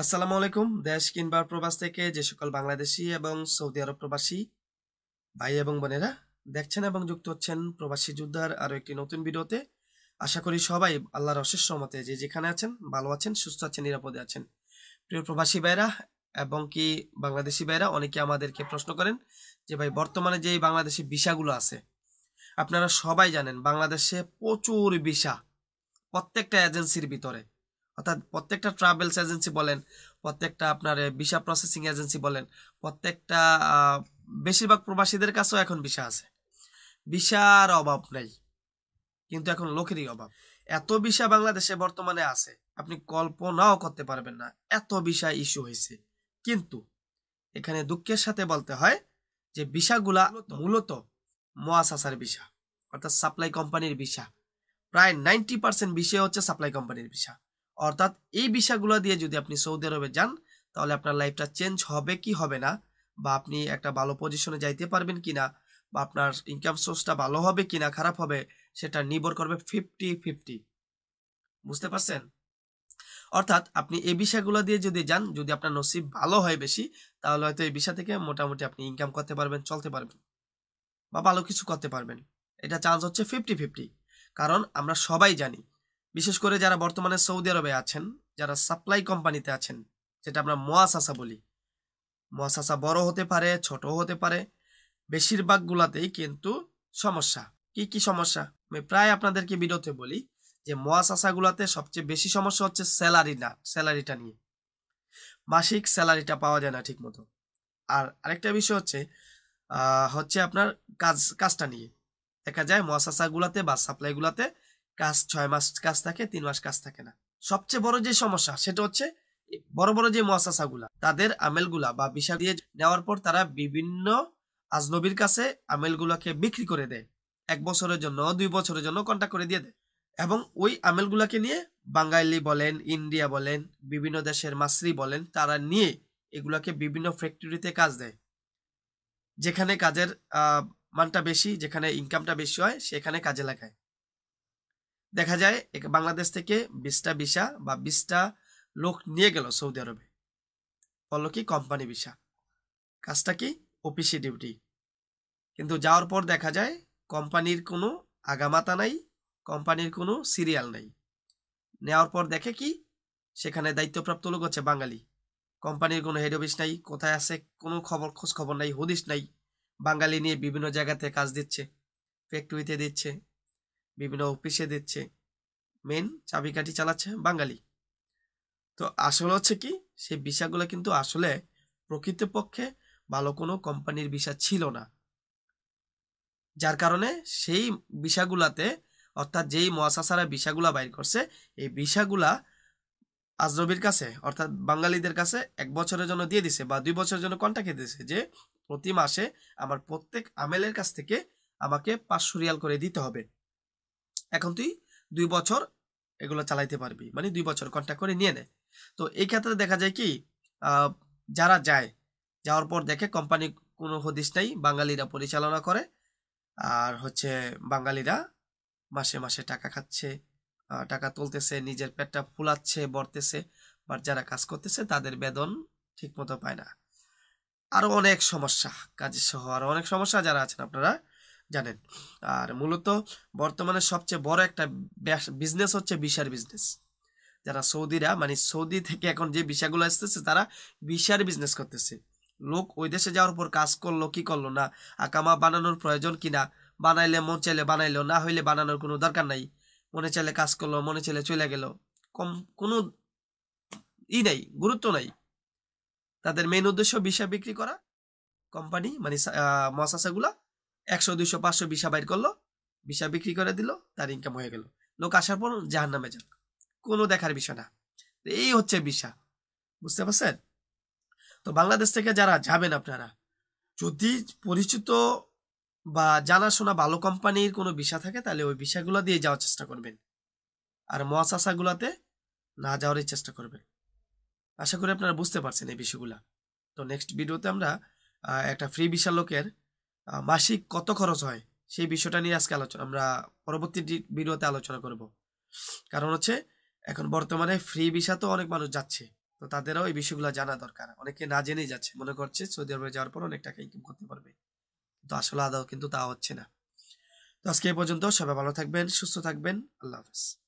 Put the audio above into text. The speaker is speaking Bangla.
আসসালামু আলাইকুম দেশ কিংবা প্রবাস থেকে যে সকল বাংলাদেশি এবং সৌদি আরব প্রবাসী ভাই এবং বোনেরা দেখছেন এবং যুক্ত হচ্ছেন প্রবাসী যোদ্ধার আরও একটি নতুন ভিডিওতে আশা করি সবাই আল্লাহর অশেষ সমতে যে যেখানে আছেন ভালো আছেন সুস্থ আছেন নিরাপদে আছেন প্রিয় প্রবাসী ভাইরা এবং কি বাংলাদেশি ভাইরা অনেকে আমাদেরকে প্রশ্ন করেন যে ভাই বর্তমানে যে বাংলাদেশি ভিসাগুলো আছে আপনারা সবাই জানেন বাংলাদেশে প্রচুর ভিসা প্রত্যেকটা এজেন্সির ভিতরে অর্থাৎ প্রত্যেকটা ট্রাভেলস এজেন্সি বলেন প্রত্যেকটা আপনার ভিসা প্রসেসিং এজেন্সি বলেন প্রত্যেকটা বেশিরভাগ প্রবাসীদের কাছেও এখন ভিসা আছে ভিসার অভাব নেই কিন্তু এখন লোকেরই অভাব এত ভিসা বাংলাদেশে বর্তমানে আছে আপনি কল্পনাও করতে পারবেন না এত ভিসা ইস্যু হয়েছে কিন্তু এখানে দুঃখের সাথে বলতে হয় যে ভিসাগুলা মূলত মোয়াসাসার ভিসা অর্থাৎ সাপ্লাই কোম্পানির ভিসা প্রায় নাইনটি পার্সেন্ট বিষয় হচ্ছে সাপ্লাই কোম্পানির ভিসা অর্থাৎ এই বিষয়গুলো দিয়ে যদি আপনি সৌদি আরবে যান তাহলে আপনার লাইফটা চেঞ্জ হবে কি হবে না বা আপনি একটা ভালো পজিশনে যাইতে পারবেন কি না বা আপনার ইনকাম সোর্সটা ভালো হবে কি না খারাপ হবে সেটা নির্ভর করবে ফিফটি ফিফটি বুঝতে পারছেন অর্থাৎ আপনি এই বিষয়গুলো দিয়ে যদি যান যদি আপনার নসিব ভালো হয় বেশি তাহলে হয়তো এই বিষয় থেকে মোটামুটি আপনি ইনকাম করতে পারবেন চলতে পারবেন বা ভালো কিছু করতে পারবেন এটা চান্স হচ্ছে ফিফটি ফিফটি কারণ আমরা সবাই জানি বিশেষ করে যারা বর্তমানে সৌদি আরবে আছেন যারা সাপ্লাই কোম্পানিতে আছেন যেটা আমরা মোয়াসাসা বলি মোয়াসাসা বড় হতে পারে ছোট হতে পারে বেশিরভাগ গুলাতেই কিন্তু সমস্যা কি কি সমস্যা আমি প্রায় আপনাদেরকে বিরতে বলি যে মোয়াসাসাগুলাতে সবচেয়ে বেশি সমস্যা হচ্ছে স্যালারি না স্যালারিটা নিয়ে মাসিক স্যালারিটা পাওয়া যায় না ঠিকমতো আর আরেকটা বিষয় হচ্ছে হচ্ছে আপনার কাজ কাজটা নিয়ে দেখা যায় মোয়াসাসাগুলাতে বা সাপ্লাইগুলাতে কাজ ছয় মাস কাজ থাকে তিন মাস কাজ থাকে না সবচেয়ে বড় যে সমস্যা সেটা হচ্ছে বড় বড় যে মহাসাসাগুলা তাদের আমেলগুলা বা বিষা দিয়ে নেওয়ার পর তারা বিভিন্ন আজনবীর কাছে আমেলগুলাকে বিক্রি করে দেয় এক বছরের জন্য দুই বছরের জন্য কন্ট্যাক্ট করে দিয়ে দেয় এবং ওই আমেলগুলাকে নিয়ে বাঙালি বলেন ইন্ডিয়া বলেন বিভিন্ন দেশের মাসরি বলেন তারা নিয়ে এগুলাকে বিভিন্ন ফ্যাক্টরিতে কাজ দেয় যেখানে কাজের মানটা বেশি যেখানে ইনকামটা বেশি হয় সেখানে কাজে লাগায় দেখা যায় বাংলাদেশ থেকে বিশটা ভিসা বা বিশটা লোক নিয়ে গেল সৌদি আরবে বললো কি কোম্পানি ভিসা কাজটা কি অফিসি ডিউটি কিন্তু যাওয়ার পর দেখা যায় কোম্পানির কোনো আগামাতা নাই কোম্পানির কোনো সিরিয়াল নাই নেওয়ার পর দেখে কি সেখানে দায়িত্বপ্রাপ্ত লোক হচ্ছে বাঙালি কোম্পানির কোনো হেড অফিস নাই কোথায় আছে কোনো খবর খোঁজ খবর নাই হদিস নাই বাঙালি নিয়ে বিভিন্ন জায়গাতে কাজ দিচ্ছে ফ্যাক্টরিতে দিচ্ছে বিভিন্ন অফিসে দিচ্ছে মেন চাবিকাঠি চালাচ্ছে বাঙালি তো আসলে হচ্ছে কি সেই বিষাগুলো কিন্তু আসলে প্রকৃতপক্ষে ভালো কোনো কোম্পানির বিষা ছিল না যার কারণে সেই বিষাগুলাতে অর্থাৎ যেই মহাসাসারা বিষাগুলা বাইর করছে এই বিষাগুলা আজরবির কাছে অর্থাৎ বাঙালিদের কাছে এক বছরের জন্য দিয়ে দিছে বা দুই বছরের জন্য কন্ট্যাক্ট দিয়েছে যে প্রতি মাসে আমার প্রত্যেক আমেলের কাছ থেকে আমাকে পাঁচশো রিয়াল করে দিতে হবে এখন তুই দুই বছর এগুলো চালাইতে পারবি মানে দুই বছর কন্ট্যাক্ট করে নিয়ে নে তো এই ক্ষেত্রে দেখা যায় কি যারা যায় যাওয়ার পর দেখে কোম্পানি কোনো হদিস নাই বাঙালিরা পরিচালনা করে আর হচ্ছে বাঙালিরা মাসে মাসে টাকা খাচ্ছে টাকা তুলতেছে নিজের পেটটা ফুলাচ্ছে বর্তেছে বা যারা কাজ করতেছে তাদের ঠিক ঠিকমতো পায় না আরও অনেক সমস্যা কাজের সহ আরও অনেক সমস্যা যারা আছেন আপনারা জানেন আর মূলত বর্তমানে সবচেয়ে বড় একটা বিজনেস হচ্ছে বিশার বিজনেস যারা সৌদিরা মানে সৌদি থেকে এখন যে বিষাগুলো আসতেছে তারা বিশার বিজনেস করতেছে লোক ওই দেশে যাওয়ার পর কাজ করলো কি করলো না আকামা বানানোর প্রয়োজন কিনা বানাইলে মন চাইলে বানাইলো না হইলে বানানোর কোনো দরকার নাই মনে চাইলে কাজ করলো মনে চাইলে চলে গেল কম কোনো ই নাই গুরুত্ব নাই তাদের মেইন উদ্দেশ্য বিষা বিক্রি করা কোম্পানি মানে মশাসাগুলা একশো দুইশো পাঁচশো বিশা বাইর করলো বিশা বিক্রি করে দিল তার ইনকাম হয়ে গেল লোক আসার পর জাহান নামে যান কোনো দেখার বিষয় না এই হচ্ছে বিশা বুঝতে পারছেন তো বাংলাদেশ থেকে যারা যাবেন আপনারা যদি পরিচিত বা জানাশোনা ভালো কোম্পানির কোনো বিষা থাকে তাহলে ওই বিষাগুলো দিয়ে যাওয়ার চেষ্টা করবেন আর মহাশাশাগুলোতে না যাওয়ারই চেষ্টা করবেন আশা করি আপনারা বুঝতে পারছেন এই বিষয়গুলা তো নেক্সট ভিডিওতে আমরা একটা ফ্রি বিশা লোকের মাসিক কত খরচ হয় সেই বিষয়টা নিয়ে আজকে আলোচনা আমরা পরবর্তী ভিডিওতে আলোচনা করব কারণ হচ্ছে এখন বর্তমানে ফ্রি ভিসা তো অনেক মানুষ যাচ্ছে তো তাদেরও এই বিষয়গুলো জানা দরকার অনেকে না জেনেই যাচ্ছে মনে করছে সৌদি আরবে যাওয়ার পর অনেক টাকা ইনকাম করতে পারবে তো আসলে আদাও কিন্তু তা হচ্ছে না তো আজকে এ পর্যন্ত সবাই ভালো থাকবেন সুস্থ থাকবেন আল্লাহ হাফেজ